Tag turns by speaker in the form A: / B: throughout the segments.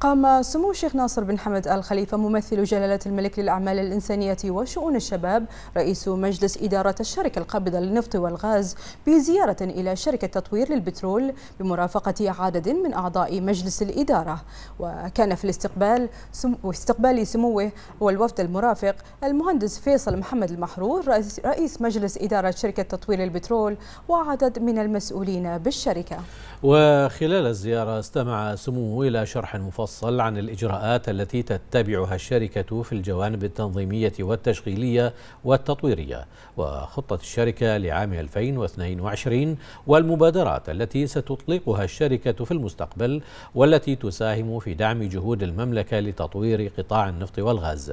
A: قام سمو الشيخ ناصر بن حمد آل خليفة ممثل جلالة الملك للأعمال الإنسانية وشؤون الشباب رئيس مجلس إدارة الشركة القابضة للنفط والغاز بزيارة إلى شركة تطوير للبترول بمرافقة عدد من أعضاء مجلس الإدارة وكان في الاستقبال سمو استقبال سموه والوفد المرافق المهندس فيصل محمد المحرور رئيس, رئيس مجلس إدارة شركة تطوير البترول وعدد من المسؤولين بالشركة
B: وخلال الزيارة استمع سموه إلى شرح مفصل مفصل عن الإجراءات التي تتبعها الشركة في الجوانب التنظيمية والتشغيلية والتطويرية وخطة الشركة لعام 2022 والمبادرات التي ستطلقها الشركة في المستقبل والتي تساهم في دعم جهود المملكة لتطوير قطاع النفط والغاز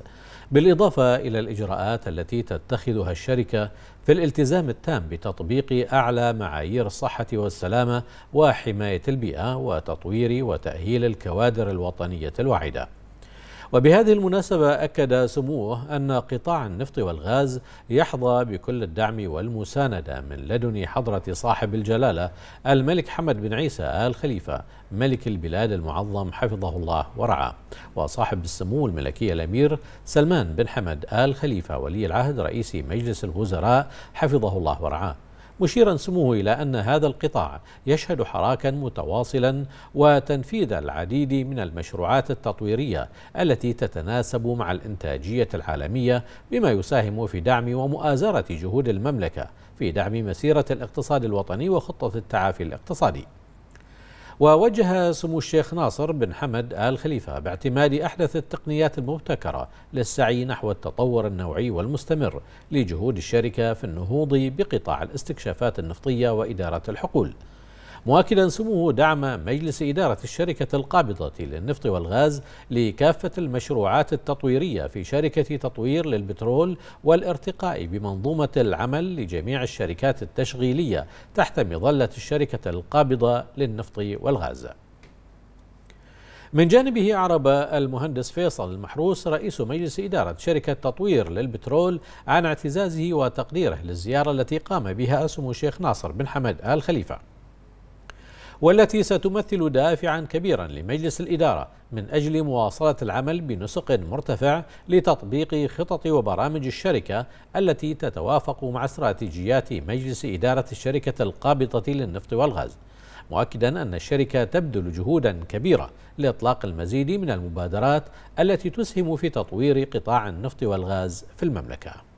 B: بالإضافة إلى الإجراءات التي تتخذها الشركة في الالتزام التام بتطبيق أعلى معايير الصحة والسلامة وحماية البيئة وتطوير وتأهيل الكوادر الوطنية الوطنية الواعدة وبهذه المناسبة أكد سموه أن قطاع النفط والغاز يحظى بكل الدعم والمساندة من لدن حضرة صاحب الجلالة الملك حمد بن عيسى آل خليفة ملك البلاد المعظم حفظه الله ورعاه وصاحب السمو الملكي الأمير سلمان بن حمد آل خليفة ولي العهد رئيس مجلس الوزراء حفظه الله ورعاه مشيرا سموه إلى أن هذا القطاع يشهد حراكا متواصلا وتنفيذ العديد من المشروعات التطويرية التي تتناسب مع الإنتاجية العالمية بما يساهم في دعم ومؤازرة جهود المملكة في دعم مسيرة الاقتصاد الوطني وخطة التعافي الاقتصادي ووجه سمو الشيخ ناصر بن حمد آل خليفة باعتماد أحدث التقنيات المبتكرة للسعي نحو التطور النوعي والمستمر لجهود الشركة في النهوض بقطاع الاستكشافات النفطية وإدارة الحقول مؤكدا سموه دعم مجلس إدارة الشركة القابضة للنفط والغاز لكافة المشروعات التطويرية في شركة تطوير للبترول والارتقاء بمنظومة العمل لجميع الشركات التشغيلية تحت مظلة الشركة القابضة للنفط والغاز من جانبه أعرب المهندس فيصل المحروس رئيس مجلس إدارة شركة تطوير للبترول عن اعتزازه وتقديره للزيارة التي قام بها سمو الشيخ ناصر بن حمد آل خليفة والتي ستمثل دافعا كبيرا لمجلس الإدارة من أجل مواصلة العمل بنسق مرتفع لتطبيق خطط وبرامج الشركة التي تتوافق مع استراتيجيات مجلس إدارة الشركة القابضة للنفط والغاز مؤكدا أن الشركة تبذل جهودا كبيرة لإطلاق المزيد من المبادرات التي تسهم في تطوير قطاع النفط والغاز في المملكة